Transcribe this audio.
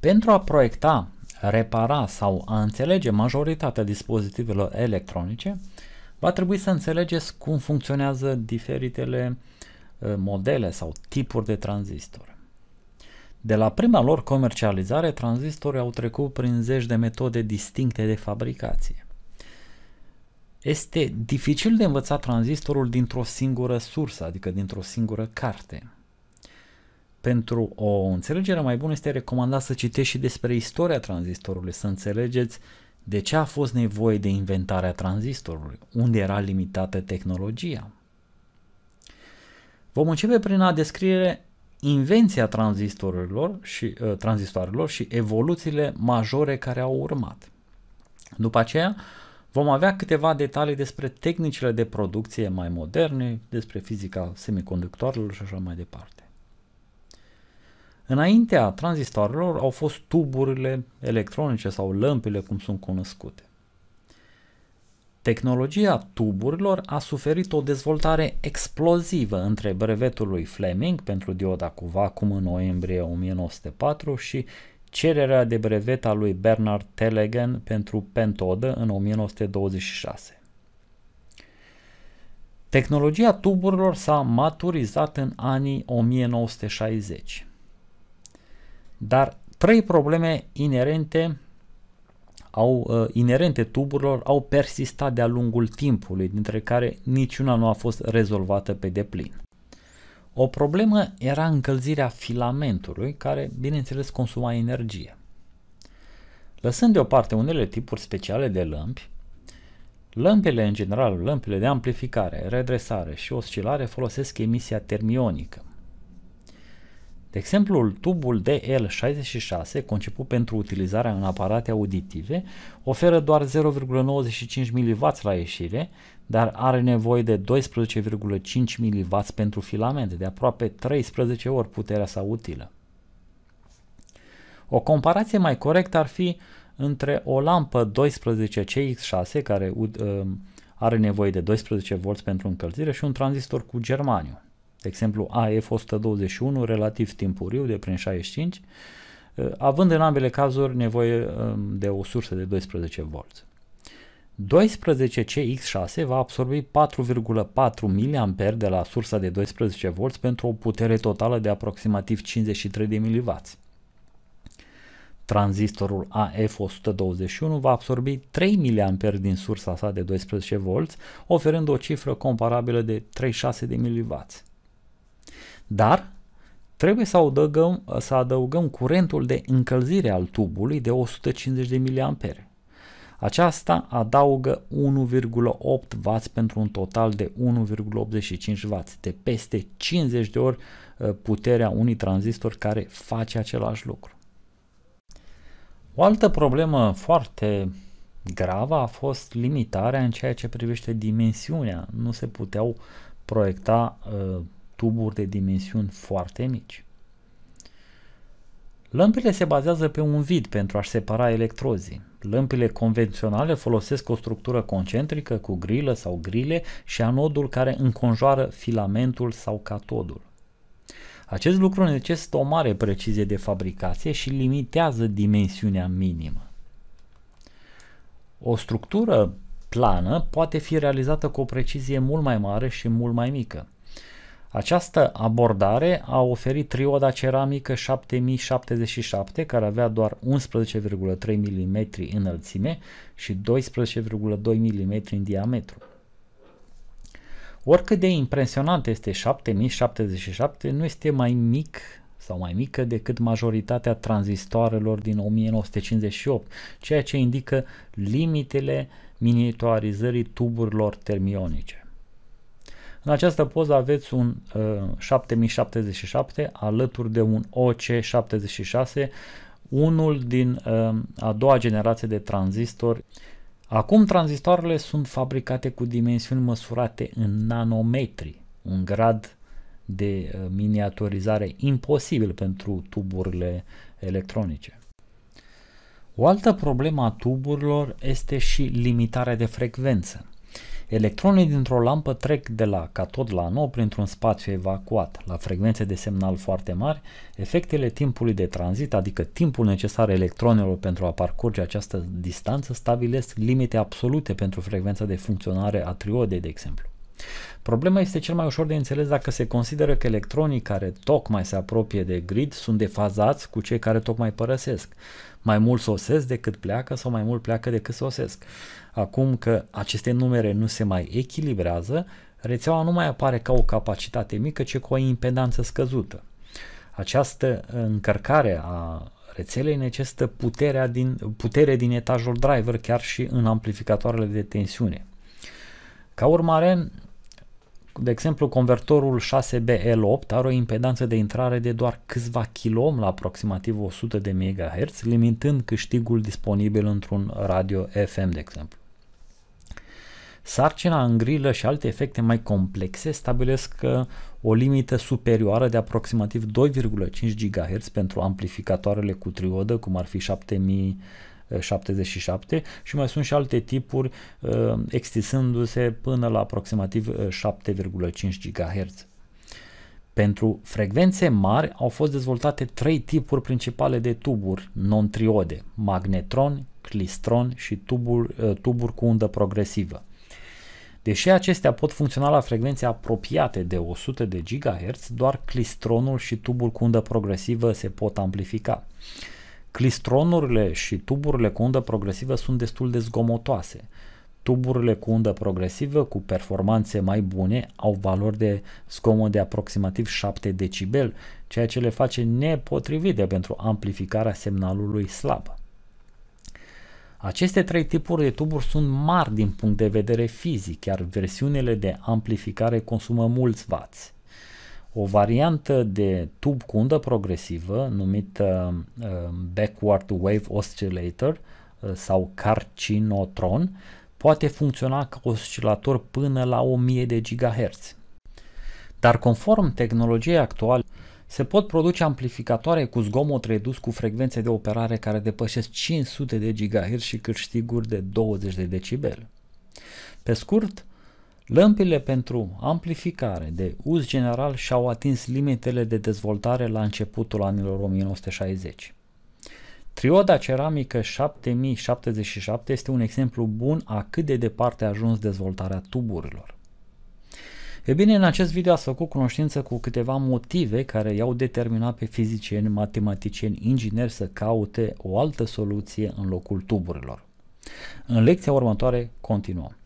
Pentru a proiecta, repara sau a înțelege majoritatea dispozitivelor electronice, va trebui să înțelegeți cum funcționează diferitele eh, modele sau tipuri de tranzistor. De la prima lor comercializare, tranzistorii au trecut prin zeci de metode distincte de fabricație este dificil de învățat tranzistorul dintr-o singură sursă, adică dintr-o singură carte. Pentru o înțelegere mai bună este recomandat să citești și despre istoria tranzistorului, să înțelegeți de ce a fost nevoie de inventarea tranzistorului, unde era limitată tehnologia. Vom începe prin a descrie invenția tranzistorilor și, uh, tranzistoarelor și evoluțiile majore care au urmat. După aceea, Vom avea câteva detalii despre tehnicile de producție mai moderne, despre fizica semiconductoarelor și așa mai departe. Înaintea tranzistorilor au fost tuburile electronice sau lămpile cum sunt cunoscute. Tehnologia tuburilor a suferit o dezvoltare explozivă între brevetul lui Fleming pentru dioda cu vacuum în noiembrie 1904 și cererea de brevet a lui Bernard Telegen pentru pentodă în 1926. Tehnologia tuburilor s-a maturizat în anii 1960, dar trei probleme inerente au, uh, inerente tuburilor au persistat de-a lungul timpului, dintre care niciuna nu a fost rezolvată pe deplin. O problemă era încălzirea filamentului, care, bineînțeles, consuma energie. Lăsând deoparte unele tipuri speciale de lămpi, lămpile, în general, lămpile de amplificare, redresare și oscilare folosesc emisia termionică. De exemplu, tubul DL66, conceput pentru utilizarea în aparate auditive, oferă doar 0,95 mW la ieșire, dar are nevoie de 12,5 mW pentru filamente, de aproape 13 ori puterea sa utilă. O comparație mai corectă ar fi între o lampă 12 CX6 care uh, are nevoie de 12V pentru încălzire și un tranzistor cu germaniu de exemplu AF121 relativ timpuriu de prin 65, uh, având în ambele cazuri nevoie um, de o sursă de 12V. 12CX6 va absorbi 4,4 mA de la sursa de 12V pentru o putere totală de aproximativ 53 mW. Tranzistorul AF121 va absorbi 3 mA din sursa sa de 12V, oferând o cifră comparabilă de 36 de mW. Dar trebuie să adăugăm, să adăugăm curentul de încălzire al tubului de 150 mA. Aceasta adaugă 1,8W pentru un total de 1,85W, de peste 50 de ori ă, puterea unui tranzistor care face același lucru. O altă problemă foarte gravă a fost limitarea în ceea ce privește dimensiunea. Nu se puteau proiecta uh, tuburi de dimensiuni foarte mici. Lămpile se bazează pe un vid pentru a-și separa electrozii. Lămpile convenționale folosesc o structură concentrică cu grilă sau grile și anodul care înconjoară filamentul sau catodul. Acest lucru necesită o mare precizie de fabricație și limitează dimensiunea minimă. O structură plană poate fi realizată cu o precizie mult mai mare și mult mai mică. Această abordare a oferit trioda ceramică 7077, care avea doar 11,3 mm înălțime și 12,2 mm în diametru. Oricât de impresionant este 7077, nu este mai mic sau mai mică decât majoritatea tranzistoarelor din 1958, ceea ce indică limitele miniaturizării tuburilor termionice. În această poză aveți un uh, 7077 alături de un OC76, unul din uh, a doua generație de tranzistori. Acum tranzistoarele sunt fabricate cu dimensiuni măsurate în nanometri, un grad de uh, miniaturizare imposibil pentru tuburile electronice. O altă problemă a tuburilor este și limitarea de frecvență. Electronii dintr-o lampă trec de la catod la anod printr-un spațiu evacuat. La frecvențe de semnal foarte mari, efectele timpului de tranzit, adică timpul necesar electronelor pentru a parcurge această distanță, stabilesc limite absolute pentru frecvența de funcționare a triodei, de exemplu. Problema este cel mai ușor de înțeles dacă se consideră că electronii care tocmai se apropie de grid sunt defazați cu cei care tocmai părăsesc. Mai mult sosesc decât pleacă sau mai mult pleacă decât sosesc. Acum că aceste numere nu se mai echilibrează, rețeaua nu mai apare ca o capacitate mică, ci cu o impedanță scăzută. Această încărcare a rețelei necesită puterea din, putere din etajul driver, chiar și în amplificatoarele de tensiune. Ca urmare, de exemplu, convertorul 6BL8 are o impedanță de intrare de doar câțiva kilom la aproximativ 100 de MHz, limitând câștigul disponibil într-un radio FM, de exemplu. Sarcina în grilă și alte efecte mai complexe stabilesc uh, o limită superioară de aproximativ 2,5 GHz pentru amplificatoarele cu triodă, cum ar fi 7000 77 și mai sunt și alte tipuri uh, extisându se până la aproximativ 7,5 uh, GHz. Pentru frecvențe mari au fost dezvoltate trei tipuri principale de tuburi non-triode, magnetron, clistron și tuburi, uh, tuburi cu undă progresivă. Deși acestea pot funcționa la frecvențe apropiate de 100 de GHz, doar clistronul și tubul cu undă progresivă se pot amplifica. Clistronurile și tuburile cu undă progresivă sunt destul de zgomotoase. Tuburile cu undă progresivă cu performanțe mai bune au valori de zgomot de aproximativ 7 decibel, ceea ce le face nepotrivite pentru amplificarea semnalului slab. Aceste trei tipuri de tuburi sunt mari din punct de vedere fizic, iar versiunile de amplificare consumă mulți vați o variantă de tub cu undă progresivă numită uh, Backward Wave Oscillator uh, sau carcinotron poate funcționa ca oscilator până la 1000 de GHz. Dar conform tehnologiei actuale, se pot produce amplificatoare cu zgomot redus cu frecvențe de operare care depășesc 500 de GHz și câștiguri de 20 de decibel. Pe scurt, Lămpile pentru amplificare de uz general și-au atins limitele de dezvoltare la începutul anilor 1960. Trioda ceramică 7077 este un exemplu bun a cât de departe a ajuns dezvoltarea tuburilor. E bine, în acest video ați făcut cunoștință cu câteva motive care i-au determinat pe fizicieni, matematicieni, ingineri să caute o altă soluție în locul tuburilor. În lecția următoare continuăm.